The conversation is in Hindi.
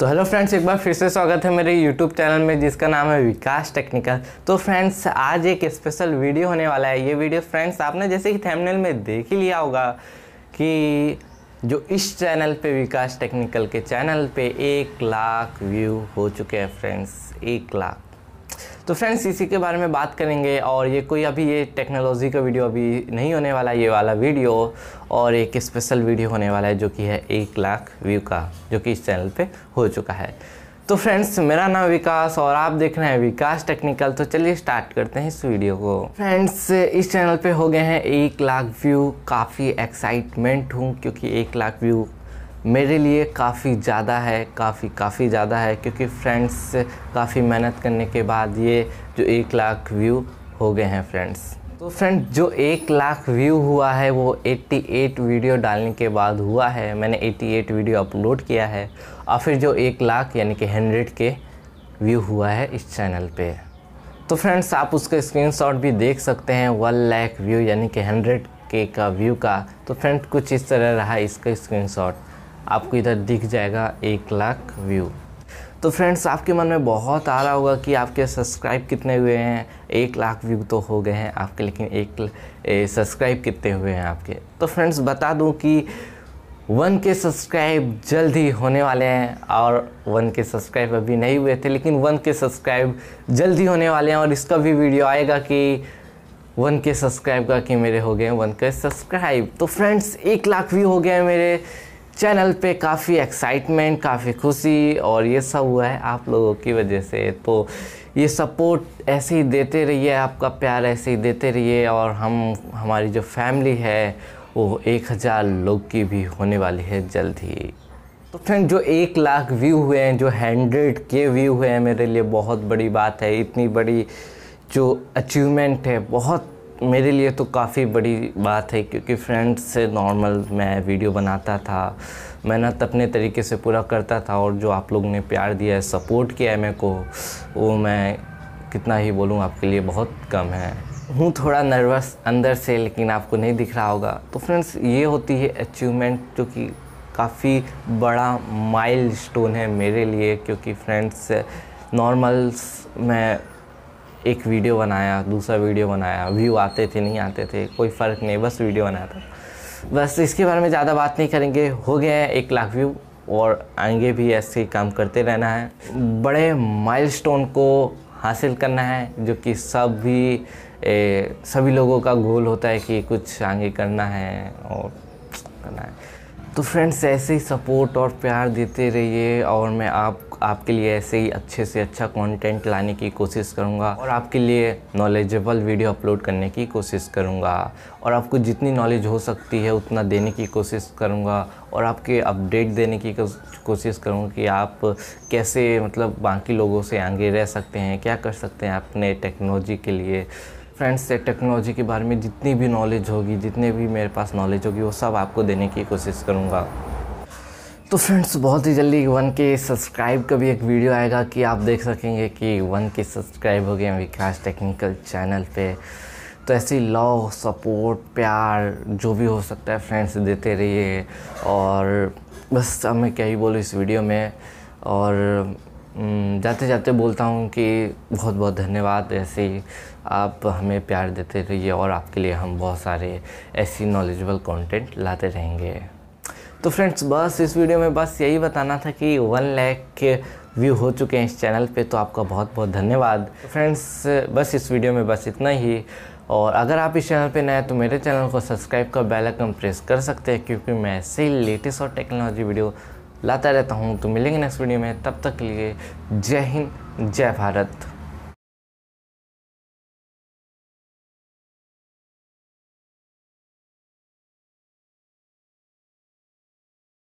तो हेलो फ्रेंड्स एक बार फिर से स्वागत है मेरे यूट्यूब चैनल में जिसका नाम है विकास टेक्निकल तो फ्रेंड्स आज एक स्पेशल वीडियो होने वाला है ये वीडियो फ्रेंड्स आपने जैसे कि थंबनेल में देख ही लिया होगा कि जो इस चैनल पे विकास टेक्निकल के चैनल पे एक लाख व्यू हो चुके हैं फ्रेंड्स एक लाख तो फ्रेंड्स इसी के बारे में बात करेंगे और ये कोई अभी ये टेक्नोलॉजी का वीडियो अभी नहीं होने वाला ये वाला वीडियो और एक स्पेशल वीडियो होने वाला है जो कि है एक लाख व्यू का जो कि इस चैनल पे हो चुका है तो फ्रेंड्स मेरा नाम विकास और आप देख रहे हैं विकास टेक्निकल तो चलिए स्टार्ट करते हैं इस वीडियो को फ्रेंड्स इस चैनल पे हो गए हैं एक लाख व्यू काफ़ी एक्साइटमेंट हूँ क्योंकि एक लाख व्यू मेरे लिए काफ़ी ज़्यादा है काफ़ी काफ़ी ज़्यादा है क्योंकि फ्रेंड्स काफ़ी मेहनत करने के बाद ये जो एक लाख व्यू हो गए हैं फ्रेंड्स तो फ्रेंड जो एक लाख व्यू हुआ है वो 88 वीडियो डालने के बाद हुआ है मैंने 88 वीडियो अपलोड किया है और फिर जो एक लाख यानी कि हंड्रेड के व्यू हुआ है इस चैनल पे तो फ्रेंड्स आप उसका स्क्रीनशॉट भी देख सकते हैं वन लाख व्यू यानी कि हंड्रेड के का व्यू का तो फ्रेंड कुछ इस तरह रहा इसका स्क्रीनशॉट आपको इधर दिख जाएगा एक लाख व्यू तो फ्रेंड्स आपके मन में बहुत आ रहा होगा कि आपके सब्सक्राइब कितने हुए हैं एक लाख व्यू तो हो गए हैं आपके लेकिन एक सब्सक्राइब कितने हुए हैं आपके तो फ्रेंड्स बता दूं कि वन के सब्सक्राइब जल्द ही होने वाले हैं और वन के सब्सक्राइब अभी नहीं हुए थे लेकिन वन के सब्सक्राइब जल्द ही होने वाले हैं और इसका भी वीडियो आएगा कि वन के सब्सक्राइब का कि मेरे हो गए वन के सब्सक्राइब तो फ्रेंड्स एक लाख व्यू हो गए हैं मेरे चैनल पे काफ़ी एक्साइटमेंट काफ़ी खुशी और ये सब हुआ है आप लोगों की वजह से तो ये सपोर्ट ऐसे ही देते रहिए आपका प्यार ऐसे ही देते रहिए और हम हमारी जो फैमिली है वो एक हज़ार लोग की भी होने वाली है जल्द ही तो फ्रेंड जो एक लाख व्यू हुए हैं जो हंड्रेड के व्यू हुए हैं मेरे लिए बहुत बड़ी बात है इतनी बड़ी जो अचीवमेंट है बहुत मेरे लिए तो काफ़ी बड़ी बात है क्योंकि फ्रेंड्स से नॉर्मल मैं वीडियो बनाता था मेहनत अपने तरीके से पूरा करता था और जो आप लोग ने प्यार दिया है सपोर्ट किया है मेरे को वो मैं कितना ही बोलूँ आपके लिए बहुत कम है हूँ थोड़ा नर्वस अंदर से लेकिन आपको नहीं दिख रहा होगा तो फ्रेंड्स ये होती है अचीवमेंट जो कि काफ़ी बड़ा माइल स्टोन है मेरे लिए क्योंकि फ्रेंड्स नॉर्मल्स मैं एक वीडियो बनाया दूसरा वीडियो बनाया व्यू आते थे नहीं आते थे कोई फ़र्क नहीं बस वीडियो बनाया था बस इसके बारे में ज़्यादा बात नहीं करेंगे हो गया है एक लाख व्यू और आगे भी ऐसे ही काम करते रहना है बड़े माइलस्टोन को हासिल करना है जो कि सभी सभी लोगों का गोल होता है कि कुछ आगे करना है और करना है तो फ्रेंड्स ऐसे ही सपोर्ट और प्यार देते रहिए और मैं आप आपके लिए ऐसे ही अच्छे से अच्छा कंटेंट लाने की कोशिश करूँगा और आपके लिए नॉलेजेबल वीडियो अपलोड करने की कोशिश करूँगा और आपको जितनी नॉलेज हो सकती है उतना देने की कोशिश करूँगा और आपके अपडेट देने की कोशिश करूँगा कि आप कैसे मतलब बाकी लोगों से आगे रह सकते हैं क्या कर सकते हैं अपने टेक्नोलॉजी के लिए फ्रेंड्स से टेक्नोलॉजी के बारे में जितनी भी नॉलेज होगी जितने भी मेरे पास नॉलेज होगी वो सब आपको देने की कोशिश करूँगा तो फ्रेंड्स बहुत ही जल्दी वन के सब्सक्राइब का भी एक वीडियो आएगा कि आप देख सकेंगे कि वन के सब्सक्राइब हो गए विकास टेक्निकल चैनल पे तो ऐसी लव सपोर्ट प्यार जो भी हो सकता है फ्रेंड्स देते रहिए और बस अब मैं क्या ही बोलूँ इस वीडियो में और हम्म, जाते जाते बोलता हूँ कि बहुत बहुत धन्यवाद ऐसे ही आप हमें प्यार देते रहिए और आपके लिए हम बहुत सारे ऐसी नॉलेजेबल कंटेंट लाते रहेंगे तो फ्रेंड्स बस इस वीडियो में बस यही बताना था कि वन लैख के व्यू हो चुके हैं इस चैनल पे तो आपका बहुत बहुत धन्यवाद फ्रेंड्स बस इस वीडियो में बस इतना ही और अगर आप इस चैनल पे नए हैं तो मेरे चैनल को सब्सक्राइब कर बेल आइकन प्रेस कर सकते हैं क्योंकि मैं ऐसे ही लेटेस्ट और टेक्नोलॉजी वीडियो लाता रहता हूँ तो मिलेंगे नेक्स्ट वीडियो में तब तक के लिए जय हिंद जय भारत